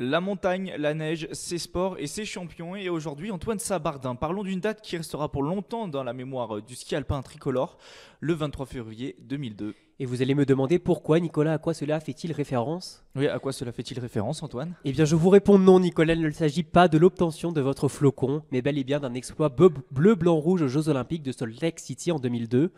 La montagne, la neige, ses sports et ses champions. Et aujourd'hui, Antoine Sabardin. Parlons d'une date qui restera pour longtemps dans la mémoire du ski alpin tricolore, le 23 février 2002. Et vous allez me demander pourquoi, Nicolas, à quoi cela fait-il référence Oui, à quoi cela fait-il référence, Antoine Eh bien, je vous réponds non, Nicolas. Il ne s'agit pas de l'obtention de votre flocon, mais bel et bien d'un exploit bleu-blanc-rouge aux Jeux Olympiques de Salt Lake City en 2002.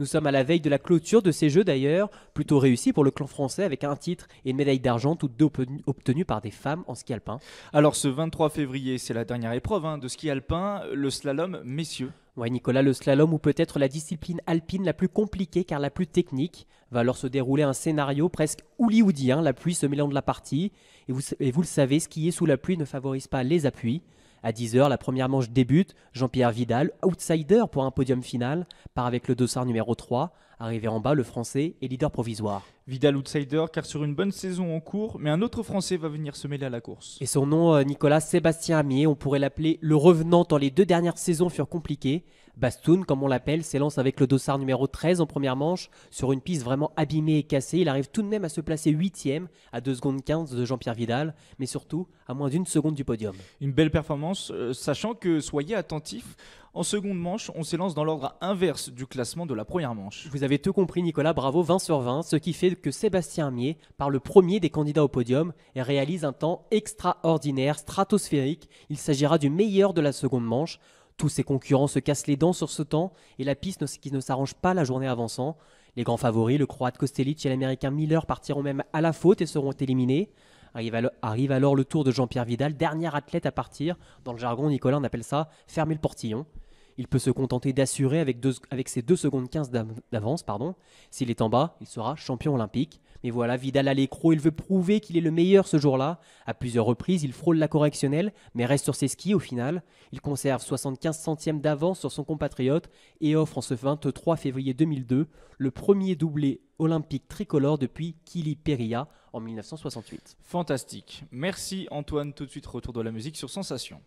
Nous sommes à la veille de la clôture de ces Jeux d'ailleurs, plutôt réussis pour le clan français avec un titre et une médaille d'argent, toutes deux obtenues par des femmes en ski alpin. Alors ce 23 février, c'est la dernière épreuve hein, de ski alpin, le slalom messieurs. Oui Nicolas, le slalom ou peut-être la discipline alpine la plus compliquée car la plus technique va alors se dérouler un scénario presque hollywoodien, la pluie se mêlant de la partie. Et vous, et vous le savez, skier sous la pluie ne favorise pas les appuis. À 10h, la première manche débute. Jean-Pierre Vidal, outsider pour un podium final, part avec le dossard numéro 3. Arrivé en bas, le Français est leader provisoire. Vidal outsider car sur une bonne saison en cours, mais un autre Français va venir se mêler à la course. Et son nom, euh, Nicolas Sébastien Amier, on pourrait l'appeler le revenant tant les deux dernières saisons furent compliquées. Bastoun, comme on l'appelle, s'élance avec le dossard numéro 13 en première manche sur une piste vraiment abîmée et cassée. Il arrive tout de même à se placer 8 à 2 secondes 15 de Jean-Pierre Vidal, mais surtout à moins d'une seconde du podium. Une belle performance, euh, sachant que soyez attentifs en seconde manche, on s'élance dans l'ordre inverse du classement de la première manche. Vous avez tout compris Nicolas, bravo 20 sur 20, ce qui fait que Sébastien mier part le premier des candidats au podium et réalise un temps extraordinaire, stratosphérique. Il s'agira du meilleur de la seconde manche. Tous ses concurrents se cassent les dents sur ce temps et la piste qui ne s'arrange pas la journée avançant. Les grands favoris, le croate Kostelic et l'américain Miller partiront même à la faute et seront éliminés. Arrive alors, le tour de Jean-Pierre Vidal, dernier athlète à partir. Dans le jargon, Nicolas, on appelle ça fermer le portillon. Il peut se contenter d'assurer avec, ses 2 secondes 15 d'avance. pardon. S'il est en bas, il sera champion olympique. Mais voilà, Vidal à l'écrou, il veut prouver qu'il est le meilleur ce jour-là. À plusieurs reprises, il frôle la correctionnelle, mais reste sur ses skis au final. Il conserve 75 centièmes d'avance sur son compatriote et offre en ce 23 février 2002 le premier doublé olympique tricolore depuis Kili Peria en 1968. Fantastique. Merci Antoine, tout de suite retour de la musique sur Sensation.